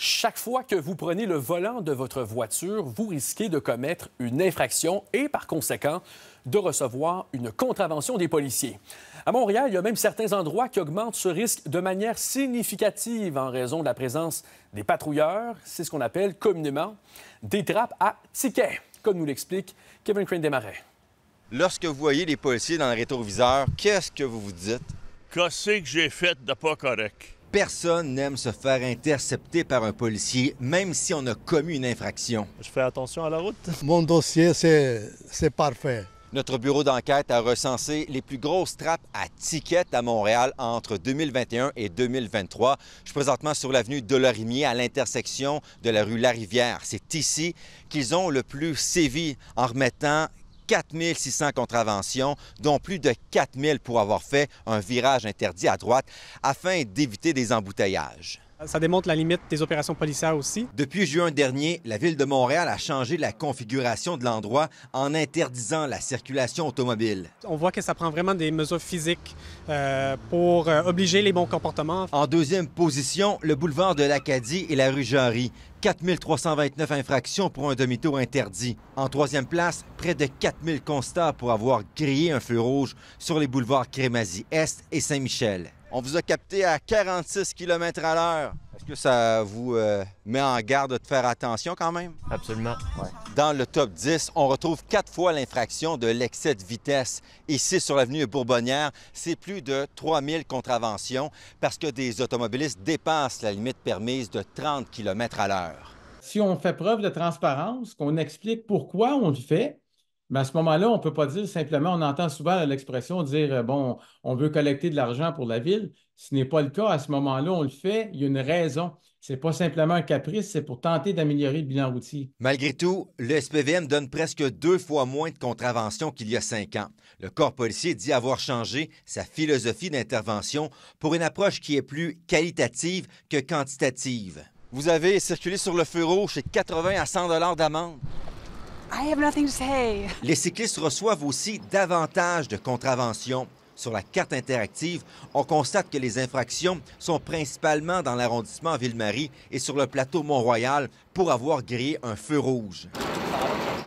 Chaque fois que vous prenez le volant de votre voiture, vous risquez de commettre une infraction et par conséquent de recevoir une contravention des policiers. À Montréal, il y a même certains endroits qui augmentent ce risque de manière significative en raison de la présence des patrouilleurs, c'est ce qu'on appelle communément des trappes à tickets, comme nous l'explique Kevin Crane Desmarais. Lorsque vous voyez les policiers dans le rétroviseur, qu'est-ce que vous vous dites? Qu'est-ce que j'ai fait de pas correct? Personne n'aime se faire intercepter par un policier, même si on a commis une infraction. Je fais attention à la route. Mon dossier, c'est parfait. Notre bureau d'enquête a recensé les plus grosses trappes à tickets à Montréal entre 2021 et 2023. Je suis présentement sur l'avenue Dolorimier, à l'intersection de la rue Larivière. C'est ici qu'ils ont le plus sévi en remettant 4600 contraventions, dont plus de 4000 pour avoir fait un virage interdit à droite afin d'éviter des embouteillages. Ça démontre la limite des opérations policières aussi. Depuis juin dernier, la ville de Montréal a changé la configuration de l'endroit en interdisant la circulation automobile. On voit que ça prend vraiment des mesures physiques euh, pour euh, obliger les bons comportements. En deuxième position, le boulevard de l'Acadie et la rue Jarry. 4329 infractions pour un demi-tour interdit. En troisième place, près de 4000 constats pour avoir grillé un feu rouge sur les boulevards Crémazie-Est et Saint-Michel. On vous a capté à 46 km à l'heure. Est-ce que ça vous euh, met en garde de faire attention quand même? Absolument. Dans le top 10, on retrouve quatre fois l'infraction de l'excès de vitesse. Ici, sur l'avenue Bourbonnière, c'est plus de 3000 contraventions parce que des automobilistes dépassent la limite permise de 30 km à l'heure. Si on fait preuve de transparence, qu'on explique pourquoi on le fait, mais à ce moment-là, on ne peut pas dire simplement, on entend souvent l'expression dire, euh, bon, on veut collecter de l'argent pour la ville. Ce n'est pas le cas. À ce moment-là, on le fait. Il y a une raison. Ce n'est pas simplement un caprice, c'est pour tenter d'améliorer le bilan routier. Malgré tout, le SPVM donne presque deux fois moins de contraventions qu'il y a cinq ans. Le corps policier dit avoir changé sa philosophie d'intervention pour une approche qui est plus qualitative que quantitative. Vous avez circulé sur le feu rouge, c'est 80 à 100 d'amende. Les cyclistes reçoivent aussi davantage de contraventions. Sur la carte interactive, on constate que les infractions sont principalement dans l'arrondissement Ville-Marie et sur le plateau Mont-Royal pour avoir grillé un feu rouge.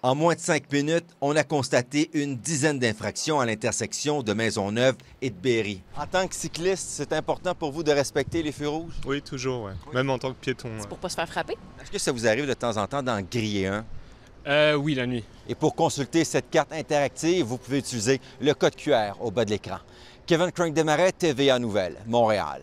En moins de cinq minutes, on a constaté une dizaine d'infractions à l'intersection de Maisonneuve et de Berry. En tant que cycliste, c'est important pour vous de respecter les feux rouges? Oui, toujours, Même en tant que piéton. C'est pour pas se faire frapper? Est-ce que ça vous arrive de temps en temps d'en griller un? Euh, oui, la nuit. Et pour consulter cette carte interactive, vous pouvez utiliser le code QR au bas de l'écran. Kevin Crank-Desmarais, TVA Nouvelle, Montréal.